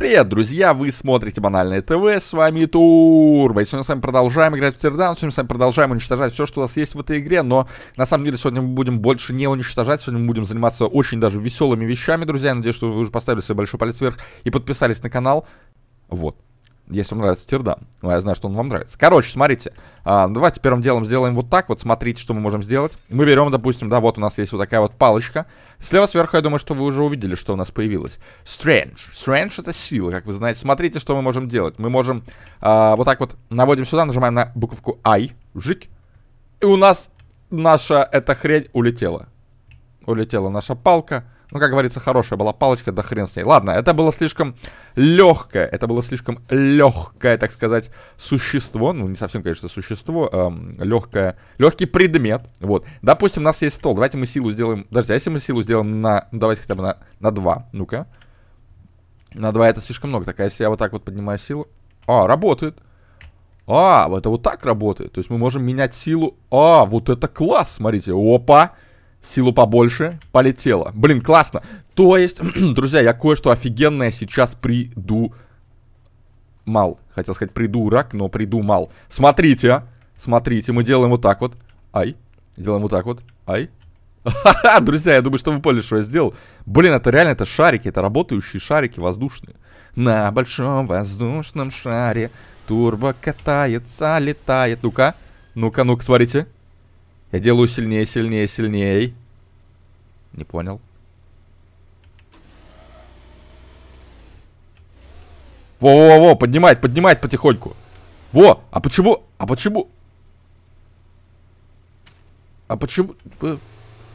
Привет, друзья! Вы смотрите Банальное ТВ, с вами Турбо. И сегодня с вами продолжаем играть в Тердан, сегодня с вами продолжаем уничтожать все, что у нас есть в этой игре, но на самом деле сегодня мы будем больше не уничтожать, сегодня мы будем заниматься очень даже веселыми вещами, друзья. Надеюсь, что вы уже поставили свой большой палец вверх и подписались на канал. Вот если вам нравится Тирдан. Ну, а я знаю, что он вам нравится. Короче, смотрите. А, давайте первым делом сделаем вот так. Вот смотрите, что мы можем сделать. Мы берем, допустим, да, вот у нас есть вот такая вот палочка. Слева сверху, я думаю, что вы уже увидели, что у нас появилось. Strange. Strange это сила, как вы знаете. Смотрите, что мы можем делать. Мы можем а, вот так вот наводим сюда, нажимаем на буковку I. Жик. И у нас наша эта хрень улетела. Улетела наша палка. Ну, как говорится, хорошая была палочка, да хрен с ней. Ладно, это было слишком легкое, это было слишком легкое, так сказать, существо. Ну, не совсем, конечно, существо, эм, легкое, легкий предмет. Вот, допустим, у нас есть стол, давайте мы силу сделаем, подожди, а если мы силу сделаем на, ну, давайте хотя бы на, на 2, ну-ка. На 2 это слишком много, так, а если я вот так вот поднимаю силу? А, работает. А, это вот так работает. То есть мы можем менять силу. А, вот это класс, смотрите. Опа силу побольше, полетело. Блин, классно. То есть, друзья, я кое-что офигенное сейчас приду... Мал. Хотел сказать придурак, но приду мал. Смотрите, а. смотрите, мы делаем вот так вот. Ай. Делаем вот так вот. Ай. Друзья, я думаю, что вы поняли, что я сделал. Блин, это реально, это шарики, это работающие шарики воздушные. На большом воздушном шаре турбо катается, летает. Ну-ка, ну-ка, ну-ка, смотрите. Я делаю сильнее, сильнее, сильнее. Не понял. Во-во-во, поднимать, поднимать потихоньку. Во, а почему, а почему? А почему?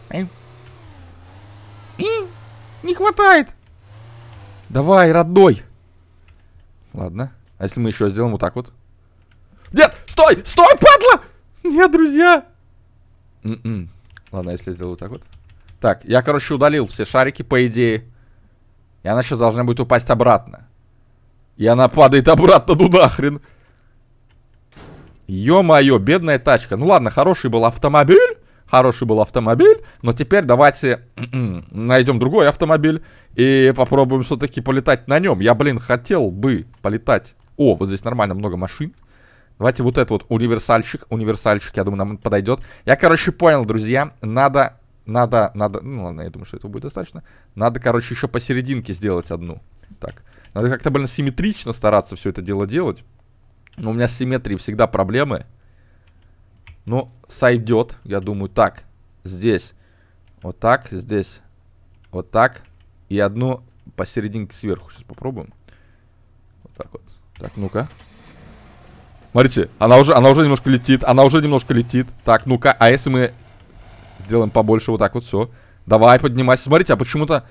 Э? Не хватает. Давай, родной. Ладно. А если мы еще сделаем вот так вот? Нет, стой, стой, падла! Нет, друзья, М м-м. -м. Ладно, если я сделаю так вот. Так, я, короче, удалил все шарики, по идее. И она сейчас должна будет упасть обратно. И она падает обратно, ну нахрен. Ё-моё, бедная тачка. Ну ладно, хороший был автомобиль. Хороший был автомобиль. Но теперь давайте м-м, найдем другой автомобиль. И попробуем все-таки полетать на нем. Я, блин, хотел бы полетать. О, вот здесь нормально много машин. Давайте вот этот вот универсальщик. Универсальщик, я думаю, нам подойдет. Я, короче, понял, друзья. Надо, надо, надо... Ну, ладно, я думаю, что этого будет достаточно. Надо, короче, еще посерединке сделать одну. Так. Надо как-то, блин, симметрично стараться все это дело делать. Но у меня с симметрией всегда проблемы. Ну, сойдет, я думаю, так. Здесь. Вот так, здесь. Вот так. И одну посерединке сверху. Сейчас попробуем. Вот так вот. Так, ну-ка. Смотрите, она уже, она уже немножко летит, она уже немножко летит. Так, ну-ка, а если мы сделаем побольше вот так вот, все. Давай, поднимайся. Смотрите, а почему-то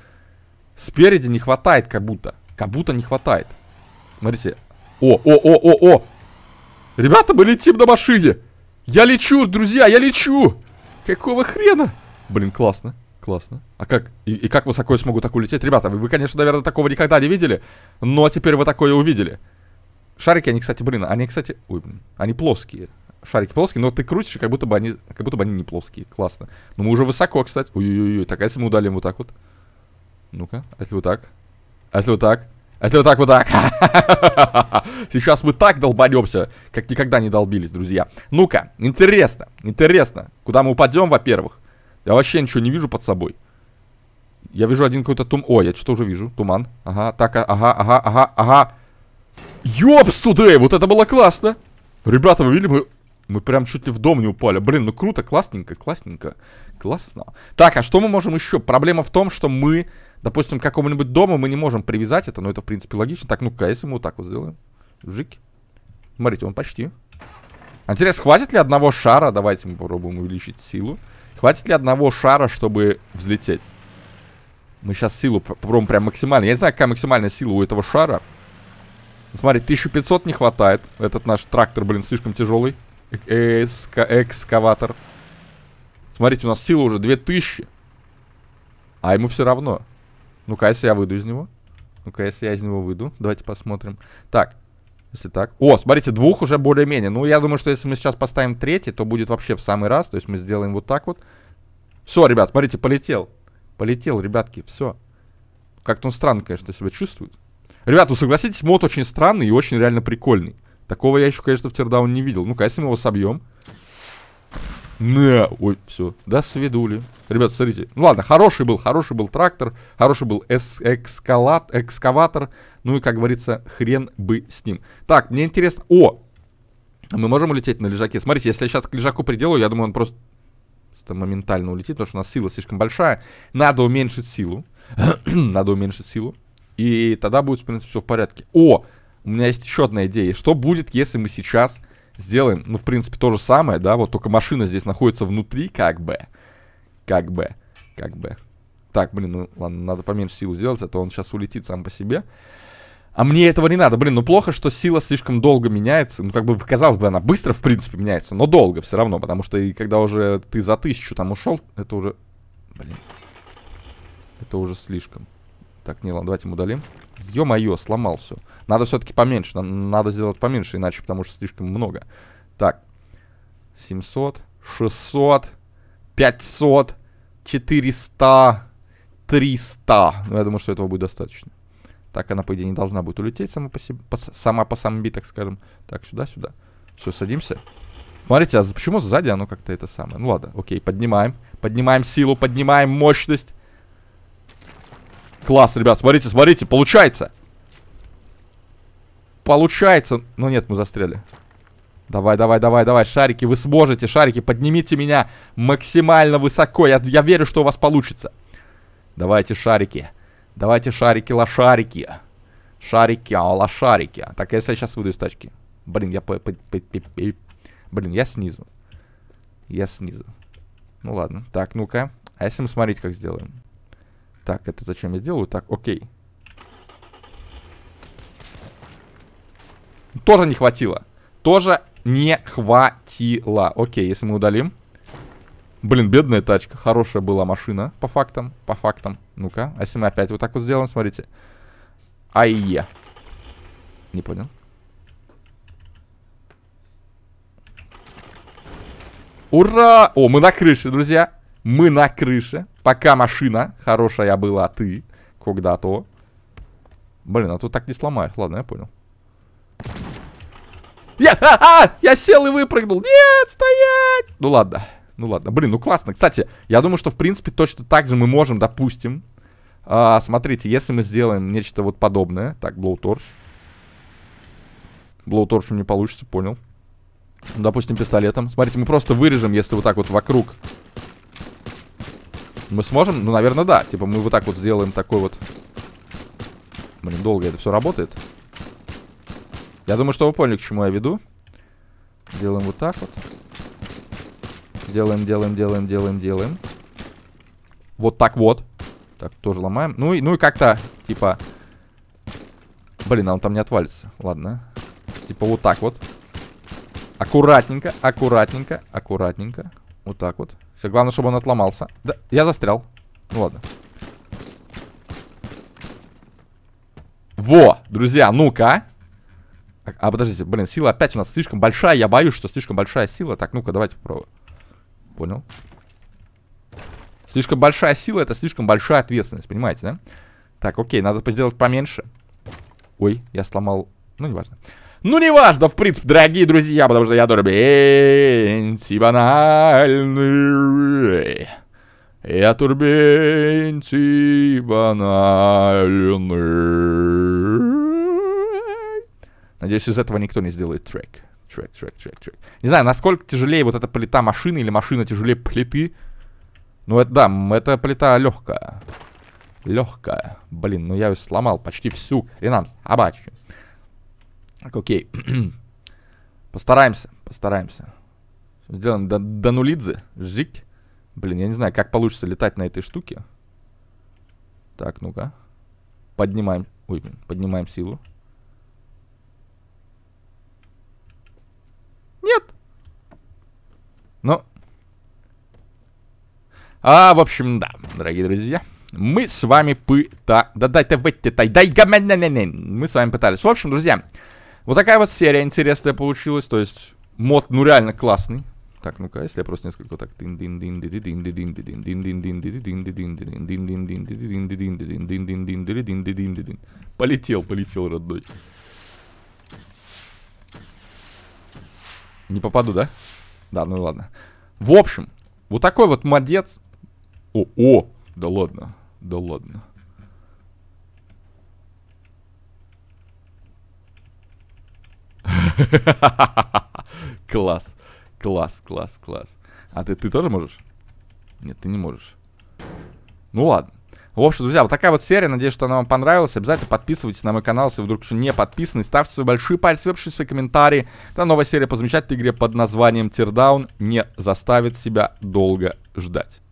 спереди не хватает как будто. Как будто не хватает. Смотрите. О, о, о, о, о. Ребята, мы летим на машине. Я лечу, друзья, я лечу. Какого хрена? Блин, классно. Классно. А как? И, и как высоко я смогу так улететь? Ребята, вы, вы, конечно, наверное, такого никогда не видели. Но теперь вы такое увидели. Шарики, они, кстати, блин, они, кстати... Ой, блин, они плоские. Шарики плоские, но ты крутишь, как будто бы они, как будто бы они не плоские. Классно. Но мы уже высоко, кстати. Ой-ой-ой, так, а если мы удалим вот так вот? Ну-ка, а если вот так? А если вот так? А если вот так, вот так? Сейчас мы так долбанемся, как никогда не долбились, друзья. Ну-ка, интересно, интересно. Куда мы упадем, во-первых? Я вообще ничего не вижу под собой. Я вижу один какой-то тум... Ой, я что-то уже вижу. Туман. Ага, так, а, ага, ага, ага, ага. Ёпс тудэй, вот это было классно. Ребята, вы видели, мы, мы прям чуть ли в дом не упали. Блин, ну круто, классненько, классненько. Классно. Так, а что мы можем еще? Проблема в том, что мы, допустим, к какому-нибудь дому мы не можем привязать это, но это, в принципе, логично. Так, ну-ка, если мы вот так вот сделаем. Жик. Смотрите, он почти. Интересно, хватит ли одного шара? Давайте мы попробуем увеличить силу. Хватит ли одного шара, чтобы взлететь? Мы сейчас силу попробуем прям максимально. Я не знаю, какая максимальная сила у этого шара. Смотри, 1500 не хватает. Этот наш трактор, блин, слишком тяжелый. Эска экскаватор. Смотрите, у нас сила уже 2000. А ему все равно. Ну-ка, если я выйду из него. Ну-ка, если я из него выйду. Давайте посмотрим. Так, если так. О, смотрите, двух уже более-менее. Ну, я думаю, что если мы сейчас поставим третий, то будет вообще в самый раз. То есть мы сделаем вот так вот. Все, ребят, смотрите, полетел. Полетел, ребятки, все. Как-то он странно, конечно, себя чувствует. Ребята, ну согласитесь, мод очень странный и очень реально прикольный. Такого я еще, конечно, в тирдаун не видел. Ну-ка, если мы его собьем. Не, ой, все, до свидули. Ребят, смотрите. Ну ладно, хороший был, хороший был трактор, хороший был эс экскаватор. Ну и, как говорится, хрен бы с ним. Так, мне интересно... О! А мы можем улететь на лежаке? Смотрите, если я сейчас к лежаку приделаю, я думаю, он просто моментально улетит, потому что у нас сила слишком большая. Надо уменьшить силу. Надо уменьшить силу. И тогда будет, в принципе, все в порядке. О, у меня есть еще одна идея. Что будет, если мы сейчас сделаем, ну, в принципе, то же самое, да? Вот только машина здесь находится внутри, как бы. Как бы. Как бы. Так, блин, ну, ладно, надо поменьше силу сделать, а то он сейчас улетит сам по себе. А мне этого не надо. Блин, ну плохо, что сила слишком долго меняется. Ну, как бы, казалось бы, она быстро, в принципе, меняется, но долго все равно. Потому что и когда уже ты за тысячу там ушел, это уже... Блин. Это уже слишком. Так, не, ладно, давайте мы удалим. Ё-моё, сломал все. Надо все-таки поменьше. Надо сделать поменьше, иначе потому что слишком много. Так. 700, 600, 500, 400, 300. Ну, я думаю, что этого будет достаточно. Так, она, по идее, не должна будет улететь сама по, себе, по, сама по самби, так скажем. Так, сюда, сюда. Все, садимся. Смотрите, а почему сзади оно как-то это самое? Ну ладно, окей, поднимаем. Поднимаем силу, поднимаем мощность. Класс, ребят, смотрите, смотрите, получается. Получается. Ну нет, мы застряли. Давай, давай, давай, давай, шарики, вы сможете, шарики, поднимите меня максимально высоко. Я, я верю, что у вас получится. Давайте шарики. Давайте шарики, лошарики. Шарики, а лошарики. Так, если я сейчас выйду из тачки. Блин, я... Блин, я снизу. Я снизу. Ну ладно. Так, ну-ка. А если мы смотреть, как сделаем? Так, это зачем я делаю? Так, окей. Тоже не хватило. Тоже не хватило. Окей, если мы удалим. Блин, бедная тачка. Хорошая была машина, по фактам. По фактам. Ну-ка, а если мы опять вот так вот сделаем, смотрите. е. Не понял. Ура! О, мы на крыше, друзья. Мы на крыше. Пока машина хорошая была ты когда-то. Блин, а тут так не сломаешь. Ладно, я понял. Я, а, а, я сел и выпрыгнул. Нет, стоять! Ну ладно. Ну ладно. Блин, ну классно. Кстати, я думаю, что в принципе точно так же мы можем, допустим. А, смотрите, если мы сделаем нечто вот подобное. Так, блоуторч. Блоуторч меня получится, понял. Допустим, пистолетом. Смотрите, мы просто вырежем, если вот так вот вокруг мы сможем? Ну, наверное, да. Типа мы вот так вот сделаем такой вот... Блин, долго это все работает. Я думаю, что вы поняли, к чему я веду. Делаем вот так вот. Делаем, делаем, делаем, делаем, делаем. Вот так вот. Так, тоже ломаем. Ну и, ну и как-то, типа... Блин, а он там не отвалится. Ладно. Типа вот так вот. Аккуратненько, аккуратненько, аккуратненько. Вот так вот. Все, главное, чтобы он отломался. Да, я застрял. Ну ладно. Во, друзья, ну-ка. А, а, подождите, блин, сила опять у нас слишком большая. Я боюсь, что слишком большая сила. Так, ну-ка, давайте попробуем. Понял. Слишком большая сила, это слишком большая ответственность, понимаете, да? Так, окей, надо сделать поменьше. Ой, я сломал... Ну, неважно. важно. Ну, неважно, в принципе, дорогие друзья, потому что я турбенти банальный. Я турбенти банальный. Надеюсь, из этого никто не сделает трек. Трек, трек, трек, трек. Не знаю, насколько тяжелее вот эта плита машины или машина тяжелее плиты. Ну, это да, эта плита легкая. Легкая. Блин, ну я ее сломал почти всю. Ренам, собачья. Так, окей. постараемся, постараемся. Сделаем до, до нулидзе. Жить. Блин, я не знаю, как получится летать на этой штуке. Так, ну-ка. Поднимаем. Ой, блин, поднимаем силу. Нет. Ну. А, в общем, да, дорогие друзья. Мы с вами пыта... Да дай ты выйти, дай, дай, Мы с вами пытались. В общем, друзья, вот такая вот серия интересная получилась. То есть мод, ну, реально классный. Так, ну-ка, если я просто несколько так... Полетел, полетел, родной. Не попаду, да? Да, ну ладно. В общем, вот такой вот модец. О, о, да ладно, да ладно. Класс. Класс, класс, класс. А ты, ты тоже можешь? Нет, ты не можешь. Ну ладно. В общем, друзья, вот такая вот серия. Надеюсь, что она вам понравилась. Обязательно подписывайтесь на мой канал, если вы вдруг еще не подписаны. Ставьте свои большие пальцы, пишите свои комментарии. Это новая серия по замечательной игре под названием Teardown не заставит себя долго ждать.